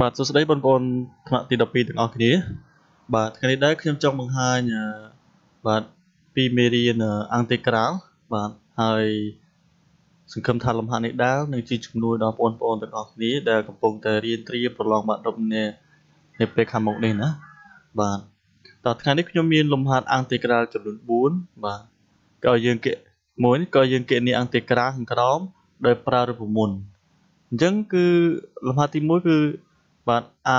បាទសួស្តីបងប្អូនថ្នាក់ទី12ទាំងអស់គ្នាបាទថ្ងៃនេះដែរខ្ញុំចង់បង្ហាញបាទពីមេរៀនអង្គទេក្រាលបាទហើយសង្ឃឹមថាលំហាត់នេះដែរនឹងជាជំនួយដល់បងប្អូនទាំងអស់គ្នាដែលកំពុងតែរៀនត្រៀមប្រឡងបាត់ដប់នេះនៅពេលខាងមុខនេះណាបាទតោះថ្ងៃនេះខ្ញុំមានលំហាត់អង្គទេក្រាលចំនួន4បាទក៏យើងគេមួយក៏យើងគេនេះអង្គទេក្រាលខាងក្រោមដោយប្រើរូបមន្តអញ្ចឹងគឺលំហាត់ទី1គឺបាទអា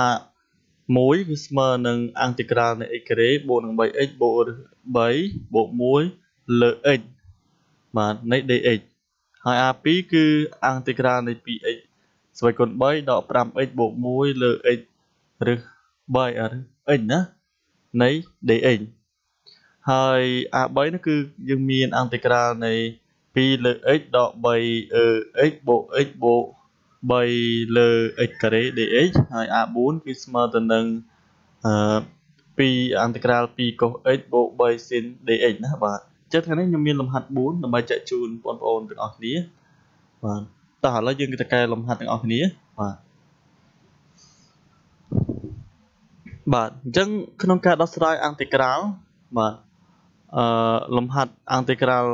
1គឺស្មើនឹងអង្តិក្រាលនៃ x ការ៉េបូកនឹង 3x បូក3បូក1លើ x បាទនៃ dx ហើយ r2 គឺអង្តិក្រាលនៃ 2x ស្វ័យគុណ3ដក 5x បូក1លើ x ឬ3 r x ណានៃ dx ហើយ r3 នោះគឺយើងមានអង្តិក្រាលនៃ2លើ x ដក 3x បូក x បូក3លើ x ការ៉េ dx ហើយ r4 គឺស្មើទៅនឹងអឺ2អន្តក្រាល2 cos x បូក3 sin dx ណាបាទចឹងថ្ងៃនេះខ្ញុំមានលំហាត់4ដើម្បីចែកជូនបងប្អូនទាំងអស់គ្នាបាទតោះឥឡូវយើងទៅកែលំហាត់ទាំងអស់គ្នាបាទបាទអញ្ចឹងក្នុងការដោះស្រាយអន្តក្រាលបាទអឺលំហាត់អន្តក្រាល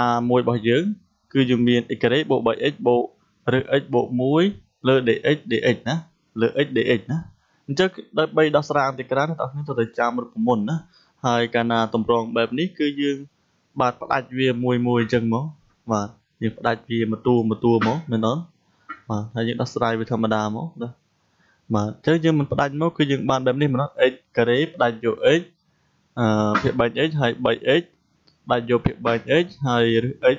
a1 របស់យើង គឺយើងមាន x ការ៉េបូក 3x បូកឬ x បូក1លើ dx dx ណាលើ x dx ណាអញ្ចឹងដើម្បីដោះស្រាយអន្តក្រាលអ្នកទាំងគ្នាត្រូវតែចាំរូបមន្តណាហើយកាលណាតម្រងបែបនេះគឺយើងបាទផ្ដាច់វាមួយមួយអញ្ចឹងមកបាទយើងផ្ដាច់វាមួយតួមួយតួមកមែនទេបាទហើយយើងដោះស្រាយវាធម្មតាមកណាបាទអញ្ចឹងយើងមិនផ្ដាច់មកគឺយើងបានបែបនេះមែនទេ x ការ៉េផ្ដាច់យក x អឺភាគ 3x ហើយ 3x ផ្ដាច់យកភាគ 3x ហើយរឹស x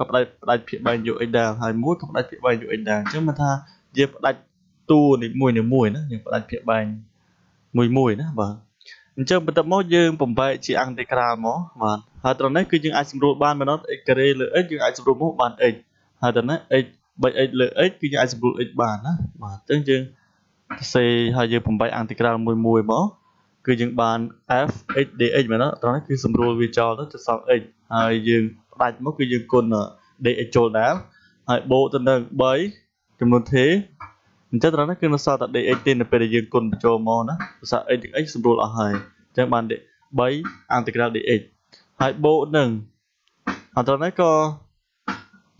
ក៏ផ្ដាច់ផ្ដាច់ភាគបែងយក x ដែរហើយមួយក៏ផ្ដាច់ភាគបែងយក x ដែរអញ្ចឹងមិនថាយើងផ្ដាច់តួនីមួយនីមួយណាយើងផ្ដាច់ភាគបែងមួយមួយណាបាទអញ្ចឹងបន្តមកយើងបំបែកជាអង្តិក្រាលមកបាទហើយត្រង់នេះគឺយើងអាចសម្រួលបានមែនអត់ x ការ៉េលើ x យើងអាចសម្រួលមកបាន x ហើយត្រង់នេះ x 3x លើ x គឺយើងអាចសម្រួល x បានណាបាទអញ្ចឹងយើងសេហើយយើងបំបែកអង្តិក្រាលមួយមួយមកគឺយើងបាន f x dx មែនអត់ត្រង់នេះគឺសម្រួលវាចោលទៅចសង x ហើយយើងផ្ដាច់មកគឺយើងគុណ dx ចូលដែរហើយបូកទៅនឹង3ចំនួន t អញ្ចឹងត្រង់នេះគឺនៅសល់តែ dx ទេនៅពេលដែលយើងគុណបញ្ចូលមកណាភាសា x ទាំង x ស្រួលអស់ហើយអញ្ចឹងបាន3 integral dx ហើយបូកនឹងអត្រង់នេះក៏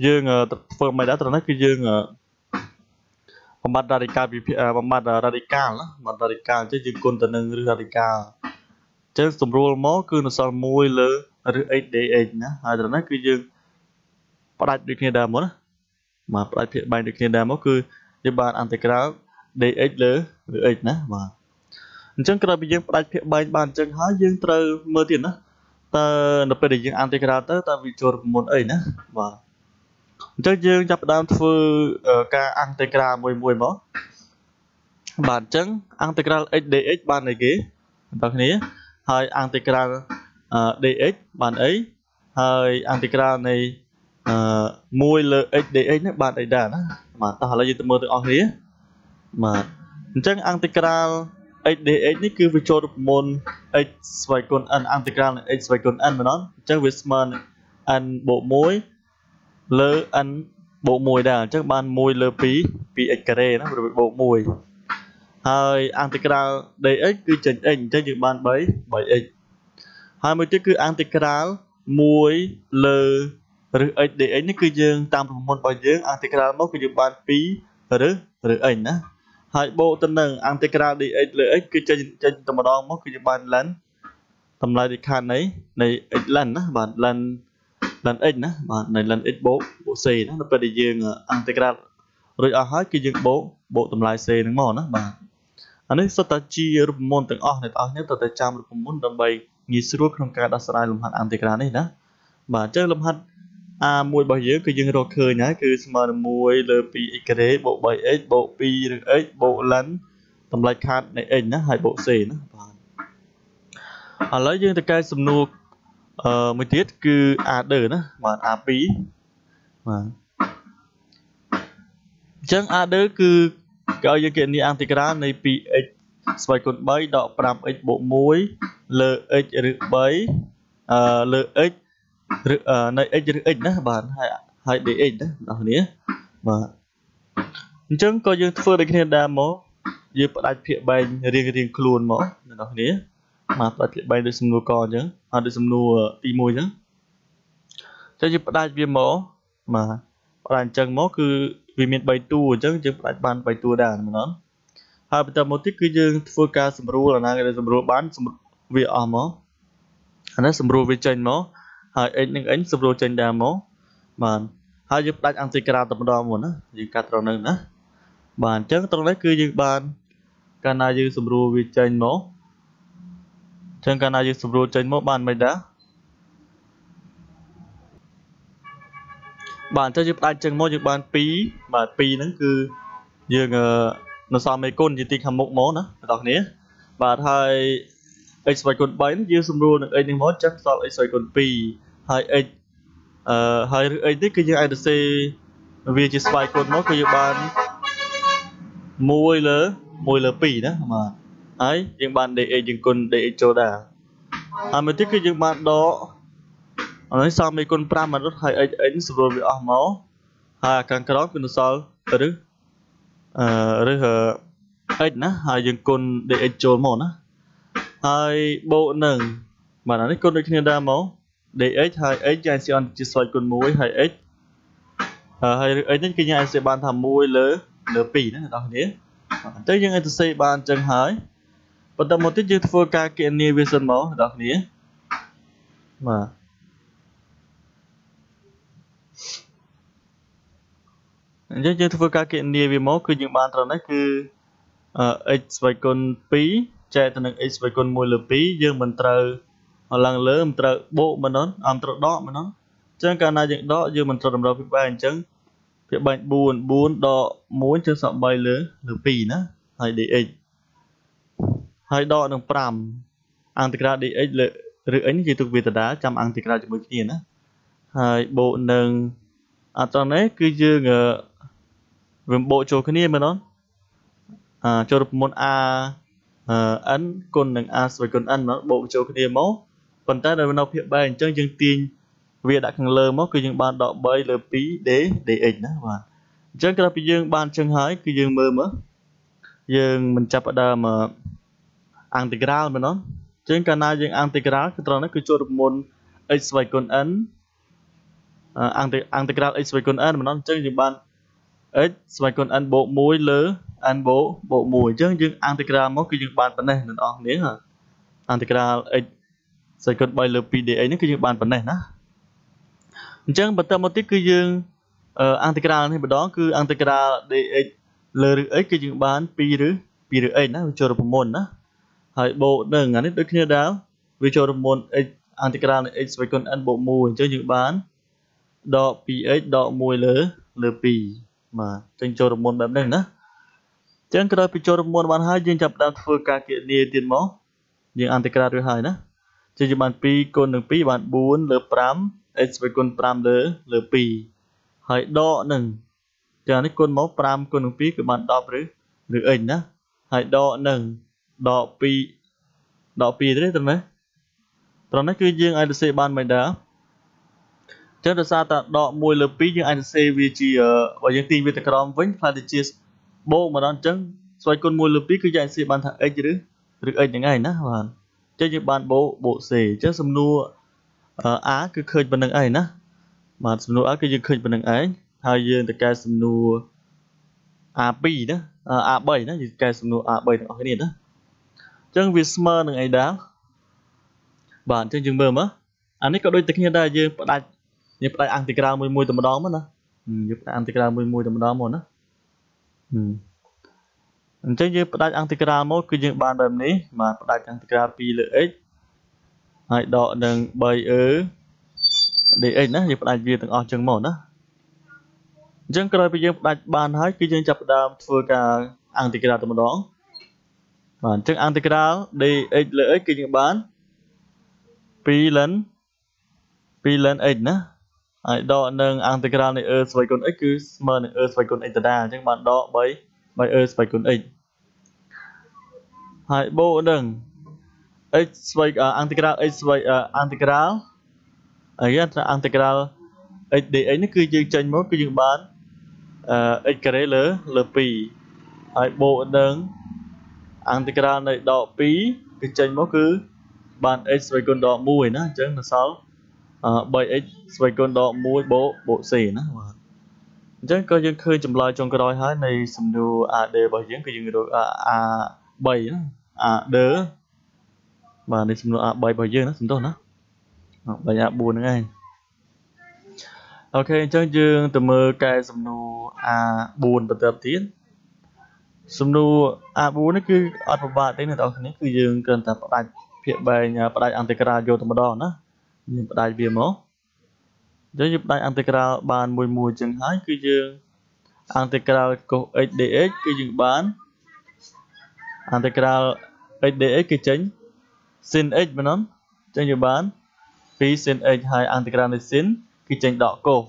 យើងធ្វើមិនដែរត្រង់នេះគឺយើងបំបត្តិ radical បំបត្តិ radical ណាបំបត្តិ radical អញ្ចឹងយើងគុណទៅនឹងឬ radical អញ្ចឹងស្រួលមកគឺនៅសល់1លើឬ h dh ណាហើយត្រឹមហ្នឹងគឺយើងផ្ដាច់ដូចគ្នាដែរមកណាបាទផ្ដាច់ភាគបែកដូចគ្នាដែរមកគឺយើងបាន integral dx លើឬ x ណាបាទអញ្ចឹងក្រោយពីយើងផ្ដាច់ភាគបែកបានអញ្ចឹងហើយយើងត្រូវមើលទៀតណាតើនៅពេលដែលយើង integral ទៅតើវាចូលមុនអីណាបាទអញ្ចឹងយើងចាប់ផ្ដើមធ្វើការ integral មួយមួយមកបាទអញ្ចឹង integral x dx បានអីគេបងប្អូនគ្នាហើយ integral dx បានអីហើយអន្តេក្រាលនៃ1លើ x dx នេះបានអីដែរណាបាទតោះឥឡូវយើងទៅមើលទាំងអស់គ្នាបាទអញ្ចឹងអន្តេក្រាល x dx នេះគឺវាចូលរូបមន្ត x ស្វ័យគុណ n អន្តេក្រាលនៃ x ស្វ័យគុណ n មែនអត់អញ្ចឹងវាស្មើនឹង n បូក1លើ n បូក1ដែរអញ្ចឹងបាន1លើ2 2x ការ៉េណាវាបូក1ហើយអន្តេក្រាល dx គឺចេញ x អញ្ចឹងយើងបាន3 3x ហើយមួយទៀតគឺអាងតិក្រាល1លើឬ x dx នេះគឺយើងតាមប្រព័ន្ធរបស់យើងអាងតិក្រាលមកគឺយើងបាន2ឬឬ x ណាហើយបូកទៅនឹងអាងតិក្រាល dx លើ x គឺចេញចេញតែម្ដងមកគឺយើងបាន ln តម្លៃដូចខាតនៃនៃ x ln ណាបាទ ln ln x ណាបាទនៃ ln x បូកបូក c ណាដល់ពេលដែលយើងអាងតិក្រាលរួចអស់ហើយគឺយើងបូកបូកតម្លៃ c ហ្នឹងមកណាបាទអានេះសុទ្ធតែជារូបមន្តទាំងអស់អ្នកទាំងអស់គ្នាត្រូវតែចាំរូបមន្តដើម្បីងាយស្រួលក្នុងការដោះស្រាយលំហាត់អន្តេក្រានេះណាបាទអញ្ចឹងលំហាត់ A1 របស់យើងគឺយើងរកឃើញហើយគឺស្មើនឹង1លើ 2x ការ៉េបូក 3x បូក2ឬ x បូក ln តម្លៃខាតនៃ x ណាហើយបូក c ណាបាទឥឡូវយើងទៅកែសំណួរអឺមួយទៀតគឺ order ណាបាទ A2 បាទអញ្ចឹង order គឺគេឲ្យយើងគណនាអន្តេក្រាលនៃ 2x ស្វ័យគុណ3ដក 5x បូក1លើ x ឬ3អឺលើ x ឬនៃ x ឬ x ណាបាទហើយហើយ dx ណាបងប្អូនបាទអញ្ចឹងក៏យើងធ្វើដូចគ្នាដែរមកយើងផ្ដាច់ភាគបែងរៀងរៀងខ្លួនមកបងប្អូនបាទផ្ដាច់ភាគបែងដូចសំណួរកអញ្ចឹងអត់ដូចសំណួរទី1អញ្ចឹងតែយើងផ្ដាច់វាមកបាទផ្ដាច់អញ្ចឹងមកគឺវាមាន3តួអញ្ចឹងយើងផ្ដាច់បាន3តួដែរបងប្អូនហើយបន្តមកទៀតគឺយើងធ្វើការសម្រួលអាណាគេសម្រួលបានវាអស់មកអានេះសម្រួលវាចេញមកហើយ x និង n សម្រួលចេញដែរមកបាទហើយយើងផ្ដាច់អង្គីក្រាតែម្ដងមុនណាយើងកាត់ត្រង់នឹងណាបាទអញ្ចឹងត្រង់នេះគឺយើងបានកាលណាយើងសម្រួលវាចេញមកអញ្ចឹងកាលណាយើងសម្រួលចេញមកបានមិនដែរបាទអញ្ចឹងយើងផ្ដាច់ចឹងមកយើងបាន2បាទ2ហ្នឹងគឺយើងអឺនៅសមមេគុណជាទីខាងមុខមកណាបងប្អូនគ្នាបាទហើយ x ស្វ័យគុណ3នេះយើងសម្រួលនឹង x នេះមកចាស់ផ្សល់ x ស្វ័យគុណ2ហើយ x អឺហើយឬ x នេះគឺយើងអាចទៅសេវាជាស្វ័យគុណមកគឺយើងបាន1លើ1លើ2ណាបាទហើយយើងបាន dx យើងគុណ dx ចូលដែរហើយមួយទៀតគឺយើងបានដកអនុសមមេគុណ5មករត់ហើយ x នេះសម្រួលវាអស់មកហើយខាងក្រោមគឺនៅសល់ឬអឺឬ x ណាហើយយើងគុណ dx ចូលមកណាហើយបូកនឹងបាទនេះគុណដូចគ្នាដែរមក dx ហើយ x យ៉ាងស៊ីអន្តជាស្រោចគុណ1ហើយ x ហើយឬ x នេះគឺយើងអាចសរសេរបាន ថា1លើលើ2ណាបងប្អូនអញ្ចឹងយើងអាចសរសេរបានអញ្ចឹងហើយបន្តមកទៀតយើងធ្វើការគណនាវាសិនមកបងប្អូនបាទអញ្ចឹងយើងធ្វើការគណនាវាមកគឺយើងបានត្រឹមនេះគឺ x ស្វ័យគុណ2ចែកទៅនឹង x ស្វ័យគុណ1លើ2យើងមិនត្រូវឡើងលើមិនត្រូវបូកមិនណអំត្រូវដកមិនណអញ្ចឹងកាលណាយើងដកយើងមិនត្រូវតម្រូវពីបែរអញ្ចឹងពីបែរ4 4ដក1ជាងសល់3លើលើ2ណាហើយ dx ហើយដកនឹង5អង្តិក្រា dx លើឬ n ជាទុកវាដដាចាំអង្តិក្រាជាមួយគ្នាណាហើយបូកនឹងអត្រង់នេះគឺយើងវាបូកចូលគ្នាមែនអត់អឺចូលរូបមន្ត a n គុណនឹង a ស្វ័យគុណ n មកបូកចូលគ្នាមកប៉ុន្តែនៅនៅភាពបែរអញ្ចឹងយើងទាញវាដាក់ខាងលើមកគឺយើងបានដក3លើ2 d dx ណាបាទអញ្ចឹងក្រោយពីយើងបានចឹងហើយគឺយើងមើលមើលយើងមិនចាប់ផ្ដើមអង្តិក្រាលមែនអត់អញ្ចឹងកាលណាយើងអង្តិក្រាលគឺត្រង់នេះគឺចូលរូបមន្ត x ស្វ័យគុណ n អង្តិអង្តិក្រាល x ស្វ័យគុណ n មែនអត់អញ្ចឹងយើងបាន x ស្វ័យគុណ n បូក1លើ n បូកបូក1អញ្ចឹងយើងអន្តក្រាលមកគឺយើងបានប៉ុណ្ណេះអ្នកនរគ្នាអន្តក្រាល x ស្វ័យគុណ3លើ 2dx នេះគឺយើងបានប៉ុណ្ណេះណាអញ្ចឹងបន្តមកទៀតគឺយើងអន្តក្រាលនេះម្ដងគឺអន្តក្រាល dx លើឬ x គឺយើងបាន2ឬ2ឬ x ណាវាចូលរូបមន្តណាហើយបូកនឹងអានេះដូចគ្នាដែរវាចូលរូបមន្ត x អន្តក្រាលនៃ x ស្វ័យគុណ n បូក1អញ្ចឹងយើងបានដក 2x ដក1លើលើ2បាទចេញចូលរមុនបែបនេះណាចឹងក្រោយពីចូលរមុនបានហើយយើងចាប់ដើមធ្វើការគណនាទៀតមកយើងអន្តរក្រាតរួចហើយណាចឹងយើងបាន2គុណនឹង2បាន4លើ5 x គុណ5លើលើ2ហើយដកនឹងចឹងនេះគុណមក5គុណនឹង2គឺបាន10ឬឬ x ណាហើយដកនឹងដក2ដក2ទេត្រឹមណាត្រឹមនេះគឺយើងអាចសរសេរបានមិនដែរអញ្ចឹងដោយសារតែដក1លើ2យើងអាចសរសេរវាជាបើយើងទាញវាទៅក្រោមវិញខ្លះទៅជាបូកម្ដងអញ្ចឹង ស្វ័យគុណ1លើ2គឺយើងអាចសរសេរបានថា x ឬឬ x ហ្នឹងឯងណាបាទអញ្ចឹងយើងបានបូបូ c អញ្ចឹងសំណួរ r គឺឃើញប៉ុណ្្នឹងឯងណាបាទសំណួរ r គឺយើងឃើញប៉ុណ្្នឹងឯងហើយយើងទៅកែសំណួរ r2 ណា r3 ណាយើងកែសំណួរ r3 ទាំងអស់គ្នាណាអញ្ចឹងវាស្មើនឹងអីដែរបាទអញ្ចឹងយើងមើលមើលអានេះក៏ដូចតែគ្នាដែរយើងផ្ដាច់ញ៉ាំផ្ដាច់អាំងទីក្រៅមួយមួយតែម្ដងមកណាញ៉ាំផ្ដាច់អាំងទីក្រៅមួយមួយតែម្ដងមកណាអញ្ចឹងយើងផ្ដាច់អាំងទីក្រៅមកគឺយើងបានបែបនេះបាទផ្ដាច់អាំងទីក្រៅ2លើ x ហើយដកនឹង 3e dx ណាយើងផ្ដាច់វាទាំងអស់ចឹងមកណាអញ្ចឹងក្រោយពីយើងផ្ដាច់បានហើយគឺយើងចាប់ផ្ដើមធ្វើការអាំងទីក្រៅតែម្ដងបាទអញ្ចឹងអាំងទីក្រៅ dx លើ x គឺយើងបាន2 ln 2 ln x ណាហើយដកនឹង integral នៃ e ស្វ័យគុណ x គឺស្មើនឹង e ស្វ័យគុណ x ដដែលអញ្ចឹងបានដក3 by e ស្វ័យគុណ x ហើយបូកនឹង x ស្វ័យ integral x ស្វ័យ integral អញ្ចឹងថា integral x dx នេះគឺយើងចេញមកគឺយើងបាន x ការ៉េលើលើ2ហើយបូកនឹង integral នៃដក2គឺចេញមកគឺបាន x ស្វ័យគុណដក1ណាអញ្ចឹងនៅសល់ 3x ស្វ័យគុណដក1បូកបូក c ណាបាទអញ្ចឹងក៏យើងឃើញចម្លើយចុងក្រោយហើយនៃសំណួរ AD របស់យើងគឺយើងរក A3 ណា AD បាទនៃសំណួរ A3 របស់យើងណាសំទោសណាបាយ A4 ហ្នឹងឯងអូខេអញ្ចឹងយើងទៅមើលកែសំណួរ A4 បន្តទៀតសំណួរ A4 នេះគឺអត់ពិបាកទេអ្នកនរគ្នាគឺយើងគ្រាន់តែផ្ដាច់ភាគបែងផ្ដាច់អន្តរការយកតែម្ដងណាយើងផ្ដាច់វាមកអញ្ចឹងយើងផ្ដាច់អង្តេក្រាលបានមួយមួយអញ្ចឹងហើយគឺយើងអង្តេក្រាលកុស x dx គឺយើងបានអង្តេក្រាល x dx គឺចេញ sin x មែនទេអញ្ចឹងយើងបាន2 sin x ហើយអង្តេក្រាលនៃ sin គឺចេញដកកុស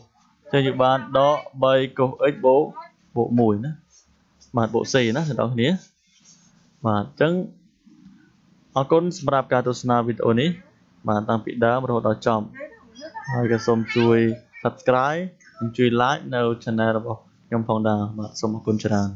អញ្ចឹងយើងបានដក3កុស x បូកបូក1ណាបាទបូក c ណាបងប្អូនគ្នាបាទអញ្ចឹងអរគុណសម្រាប់ការទស្សនាវីដេអូនេះបានតាំងពីដើមរហូតដល់ចប់ហើយក៏សូមជួយ subscribe និងជួយ like នៅ channel របស់ខ្ញុំផងដែរបាទសូមអរគុណច្រើន